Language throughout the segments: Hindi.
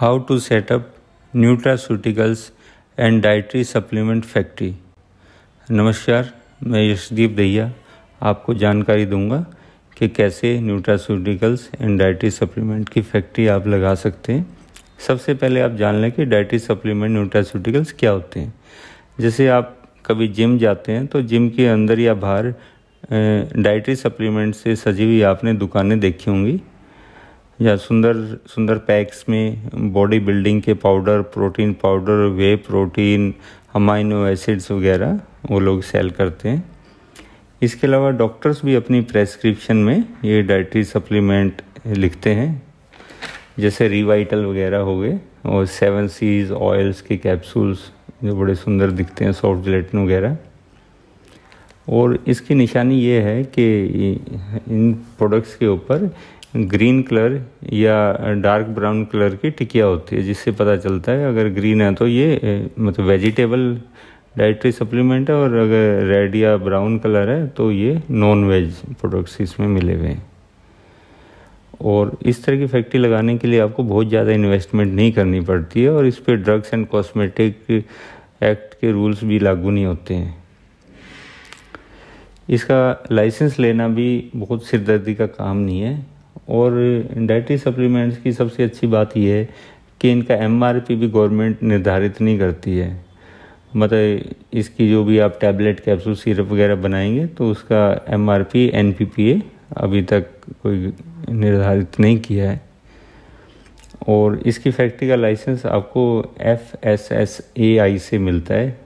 how to setup nutraceuticals and dietary supplement factory नमस्कार मैं यशदीप दहिया आपको जानकारी दूंगा कि कैसे न्यूट्रास्यूटिकल्स एंड डाइट्री सप्लीमेंट की फैक्ट्री आप लगा सकते हैं सबसे पहले आप जान लें कि डाइट्री सप्लीमेंट न्यूट्रास्यूटिकल्स क्या होते हैं जैसे आप कभी जिम जाते हैं तो जिम के अंदर या बाहर डाइट्री सप्लीमेंट से सजी हुई आपने दुकानें देखी होंगी या सुंदर सुंदर पैक्स में बॉडी बिल्डिंग के powder protein powder whey protein amino acids वगैरह वो लोग सेल करते हैं इसके अलावा डॉक्टर्स भी अपनी प्रेस्क्रिप्शन में ये डाइट्री सप्लीमेंट लिखते हैं जैसे रिवाइटल वगैरह हो गए और सेवन सीज ऑयल्स के कैप्सूल्स जो बड़े सुंदर दिखते हैं सॉफ्ट जलेटिन वगैरह और इसकी निशानी ये है कि इन प्रोडक्ट्स के ऊपर ग्रीन कलर या डार्क ब्राउन कलर की टिकिया होती है जिससे पता चलता है अगर ग्रीन है तो ये मतलब वेजिटेबल डाइट्री सप्लीमेंट है और अगर रेड या ब्राउन कलर है तो ये नॉन वेज प्रोडक्ट्स इसमें मिले हुए हैं और इस तरह की फैक्ट्री लगाने के लिए आपको बहुत ज़्यादा इन्वेस्टमेंट नहीं करनी पड़ती है और इस पर ड्रग्स एंड कॉस्मेटिक एक्ट के रूल्स भी लागू नहीं होते हैं इसका लाइसेंस लेना भी बहुत सिरदर्दी का काम नहीं है और डाइटरी सप्लीमेंट्स की सबसे अच्छी बात यह है कि इनका एम भी गवर्नमेंट निर्धारित नहीं करती है मतलब इसकी जो भी आप टैबलेट कैप्सूल सिरप वगैरह बनाएंगे तो उसका M R P N P P A अभी तक कोई निर्धारित नहीं किया है और इसकी फैक्ट्री का लाइसेंस आपको F S S A I से मिलता है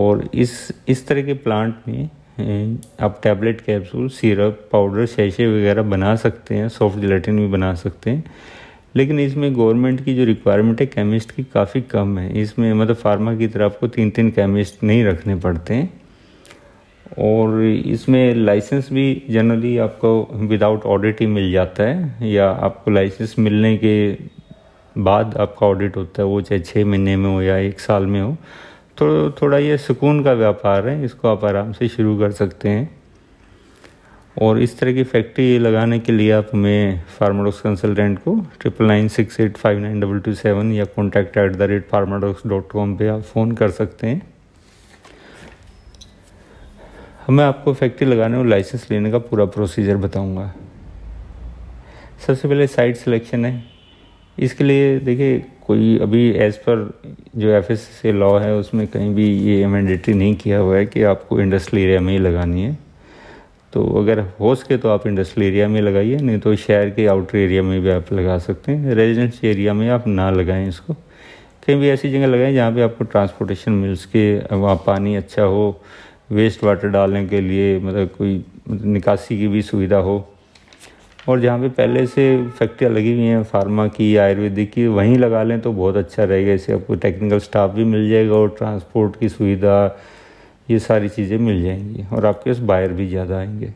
और इस इस तरह के प्लांट में हम्म, आप tablet capsule syrup powder sachet वगैरह बना सकते हैं सॉफ्ट जिलेटिन भी बना सकते हैं लेकिन इसमें गवर्नमेंट की जो रिक्वायरमेंट है केमिस्ट की काफ़ी कम है इसमें मतलब फार्मा की तरह आपको तीन तीन केमिस्ट नहीं रखने पड़ते हैं और इसमें लाइसेंस भी जनरली आपको विदाउट ऑडिट ही मिल जाता है या आपको लाइसेंस मिलने के बाद आपका ऑडिट होता है वो चाहे छः महीने में हो या एक साल में हो तो थोड़ा ये सुकून का व्यापार है इसको आप आराम से शुरू कर सकते हैं और इस तरह की फैक्ट्री लगाने के लिए आप हमें फार्माडॉक्स कंसल्टेंट को triple nine six eight five nine double two seven या contact at the rate Pharmadocs dot com पर आप फ़ोन कर सकते हैं हमें आपको फैक्ट्री लगाने और लाइसेंस लेने का पूरा प्रोसीजर बताऊंगा सबसे पहले साइट सिलेक्शन है इसके लिए देखिए कोई अभी एज़ पर जो एफ एस से लॉ है उसमें कहीं भी ये मैंडेटरी नहीं किया हुआ है कि आपको इंडस्ट्रियल एरिया में ही लगानी है तो अगर हो सके तो आप इंडस्ट्रियल एरिया में लगाइए नहीं तो शहर के आउटर एरिया में भी आप लगा सकते हैं रेजिडेंस एरिया में आप ना लगाएं इसको कहीं भी ऐसी जगह लगाएं जहाँ पे आपको ट्रांसपोर्टेशन मिल सके वहाँ पानी अच्छा हो वेस्ट वाटर डालने के लिए मतलब कोई निकासी की भी सुविधा हो और जहाँ पे पहले से फैक्ट्रियाँ लगी हुई हैं फार्मा की आयुर्वेदिक की वहीं लगा लें तो बहुत अच्छा रहेगा इससे आपको टेक्निकल स्टाफ भी मिल जाएगा और ट्रांसपोर्ट की सुविधा ये सारी चीज़ें मिल जाएंगी और आपके पास बायर भी ज़्यादा आएंगे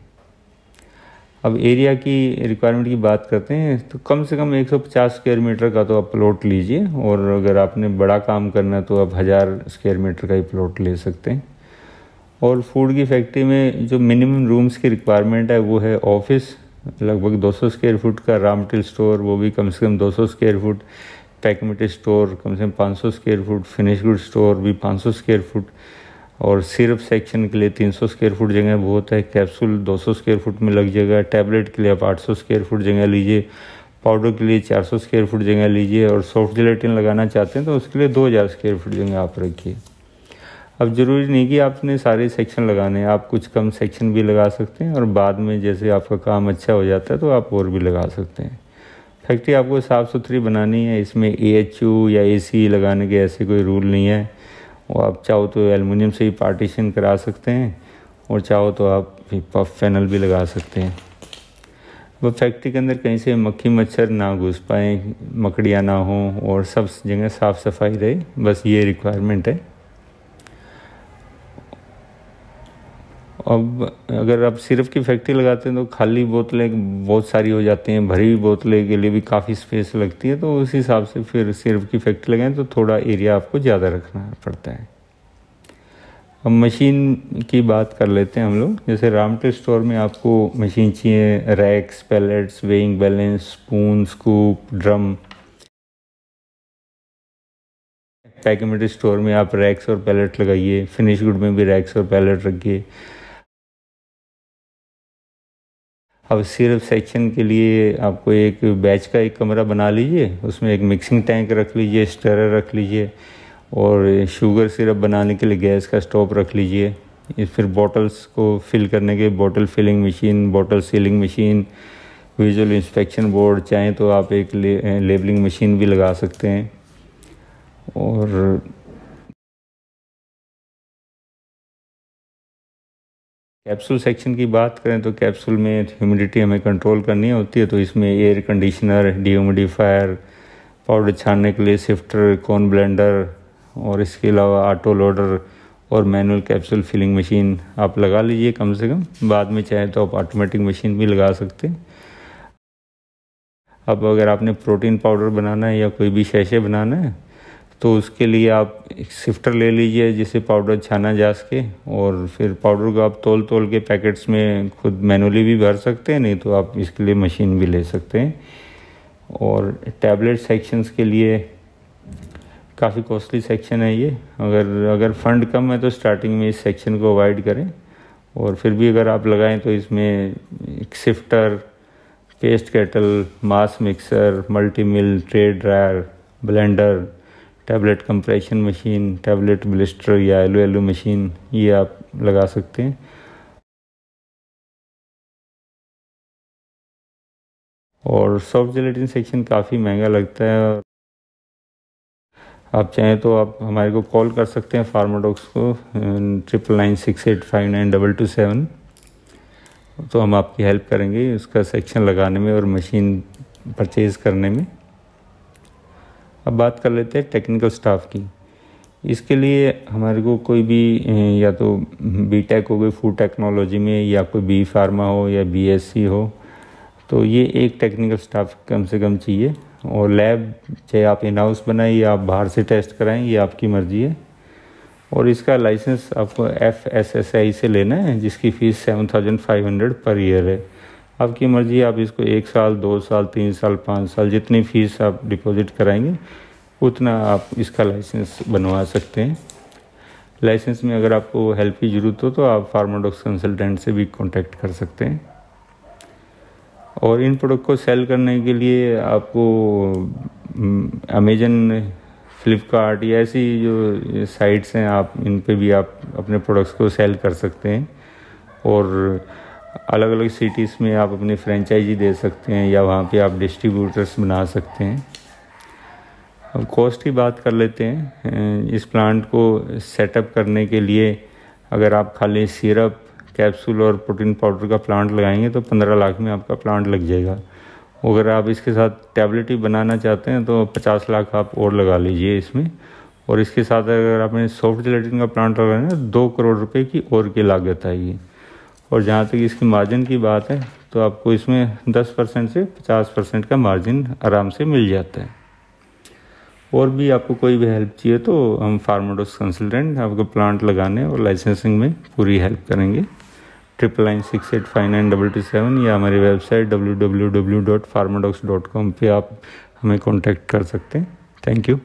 अब एरिया की रिक्वायरमेंट की बात करते हैं तो कम से कम 150 स्क्वायर मीटर का तो आप प्लॉट लीजिए और अगर आपने बड़ा काम करना है तो आप हज़ार स्क्वायर मीटर का ही प्लॉट ले सकते हैं और फूड की फैक्ट्री में जो मिनिमम रूम्स की रिक्वायरमेंट है वो है ऑफिस लगभग 200 स्क्वायर फुट का रामटिल स्टोर वो भी कम से कम 200 स्क्वायर फुट पैकमेट स्टोर कम से कम 500 square foot finish good store भी 500 स्क्वायर फुट और सिरप सेक्शन के लिए 300 स्क्वायर फुट जगह बहुत है कैप्सूल 200 स्क्यर फुट में लग जाएगा टैबलेट के लिए आप 800 स्क्वायर फुट जगह लीजिए पाउडर के लिए 400 स्क्यर फुट जगह लीजिए और सॉफ्ट जिलेटिन लगाना चाहते हैं तो उसके लिए 2000 स्क्यर फुट जगह आप रखिए अब ज़रूरी नहीं कि आपने सारे सेक्शन लगाने आप कुछ कम सेक्शन भी लगा सकते हैं और बाद में जैसे आपका काम अच्छा हो जाता है तो आप और भी लगा सकते हैं फैक्ट्री आपको साफ़ सुथरी बनानी है इसमें ए एच यू या ए सी लगाने के ऐसे कोई रूल नहीं है वो आप चाहो तो एलमिनियम से ही पार्टीशन करा सकते हैं और चाहो तो आप पफ पैनल भी लगा सकते हैं वो फैक्ट्री के अंदर कहीं से मक्खी मच्छर ना घुस पाए मकड़ियाँ ना हों और सब जगह साफ़ सफाई रहे बस ये रिक्वायरमेंट है अब अगर आप सिरप की फैक्ट्री लगाते हैं तो खाली बोतलें बहुत सारी हो जाती हैं भरी हुई बोतलें के लिए भी काफ़ी स्पेस लगती है तो उस हिसाब से फिर सिरप की फैक्ट्री लगाएं तो थोड़ा एरिया आपको ज़्यादा रखना पड़ता है अब मशीन की बात कर लेते हैं हम लोग जैसे रामटे स्टोर में आपको मशीन चाहिए racks pallets weighing balance spoon scoop drum पैकेमेट स्टोर में आप रैक्स और पैलेट लगाइए फिनिश गुड में भी रैक्स और पैलेट रखिए अब सिर्फ सेक्शन के लिए आपको एक बैच का एक कमरा बना लीजिए उसमें एक मिक्सिंग टैंक रख लीजिए स्टरर रख लीजिए और शुगर सिरप बनाने के लिए गैस का स्टोव रख लीजिए फिर बॉटल्स को फिल करने के bottle filling machine bottle sealing machine visual inspection board चाहें तो आप एक ले, लेबलिंग मशीन भी लगा सकते हैं और कैप्सूल सेक्शन की बात करें तो कैप्सूल में ह्यूमिडिटी हमें कंट्रोल करनी होती है तो इसमें एयर कंडीशनर डिह्यूमिडिफायर पाउडर छानने के लिए सिफ्टर कॉन ब्लेंडर और इसके अलावा ऑटो लोडर और मैनुअल कैप्सूल फिलिंग मशीन आप लगा लीजिए कम से कम बाद में चाहे तो आप ऑटोमेटिक मशीन भी लगा सकते हैं अब अगर आपने प्रोटीन पाउडर बनाना है या कोई भी शैशे बनाना है तो उसके लिए आप एक सिफ्टर ले लीजिए जिसे पाउडर छाना जा सके और फिर पाउडर को आप तोल तोल के पैकेट्स में खुद मैनुअली भी भर सकते हैं नहीं तो आप इसके लिए मशीन भी ले सकते हैं और टैबलेट सेक्शंस के लिए काफ़ी कॉस्टली सेक्शन है ये अगर अगर फंड कम है तो स्टार्टिंग में इस सेक्शन को अवॉइड करें और फिर भी अगर आप लगाएं तो इसमें एक sifter paste kettle mass mixer multi mill tray dryer blender tablet compression machine tablet blister या एलो एलो मशीन ये आप लगा सकते हैं और सॉफ्ट जेलेटिन सेक्शन काफ़ी महंगा लगता है आप चाहें तो आप हमारे को कॉल कर सकते हैं फार्माडोक्स को triple nine six eight five nine double two seven तो हम आपकी हेल्प करेंगे उसका सेक्शन लगाने में और मशीन परचेज़ करने में अब बात कर लेते हैं टेक्निकल स्टाफ की इसके लिए हमारे को कोई भी या तो बी टेक हो गई फूड टेक्नोलॉजी में या कोई बी फार्मा हो या बी एस सी हो तो ये एक टेक्निकल स्टाफ कम से कम चाहिए और लैब चाहे आप इन हाउस बनाएं या आप बाहर से टेस्ट कराएं ये आपकी मर्ज़ी है और इसका लाइसेंस आपको एफ एस एस आई से लेना है जिसकी fees seven thousand five hundred per year है आपकी मर्ज़ी आप इसको एक साल दो साल तीन साल पाँच साल जितनी फीस आप डिपॉज़िट कराएंगे उतना आप इसका लाइसेंस बनवा सकते हैं लाइसेंस में अगर आपको हेल्प की ज़रूरत हो तो आप फार्माडोक्स कंसल्टेंट से भी कांटेक्ट कर सकते हैं और इन प्रोडक्ट को सेल करने के लिए आपको अमेजन हम्म, फ्लिपकार्ट या ऐसी जो साइट्स हैं आप इन पे भी आप अपने प्रोडक्ट्स को सेल कर सकते हैं और अलग अलग सिटीज़ में आप अपनी फ्रेंचाइजी दे सकते हैं या वहाँ पे आप डिस्ट्रीब्यूटर्स बना सकते हैं अब कॉस्ट की बात कर लेते हैं इस प्लांट को सेटअप करने के लिए अगर आप खाली सिरप कैप्सूल और प्रोटीन पाउडर का प्लांट लगाएंगे तो पंद्रह लाख में आपका प्लांट लग जाएगा अगर आप इसके साथ टैबलेट ही बनाना चाहते हैं तो पचास लाख आप और लगा लीजिए इसमें और इसके साथ अगर आपने सॉफ्ट जिलेटिन का प्लांट लगाना है दो करोड़ रुपए की और की लागत आएगी और जहाँ तक इसकी मार्जिन की बात है तो आपको इसमें 10 परसेंट से 50 परसेंट का मार्जिन आराम से मिल जाता है और भी आपको कोई भी हेल्प चाहिए तो हम फार्माडोस कंसल्टेंट आपको प्लांट लगाने और लाइसेंसिंग में पूरी हेल्प करेंगे triple nine six eight five nine double two seven या हमारी website W W W dot Pharmadocs dot com पर आप हमें कॉन्टैक्ट कर सकते हैं थैंक यू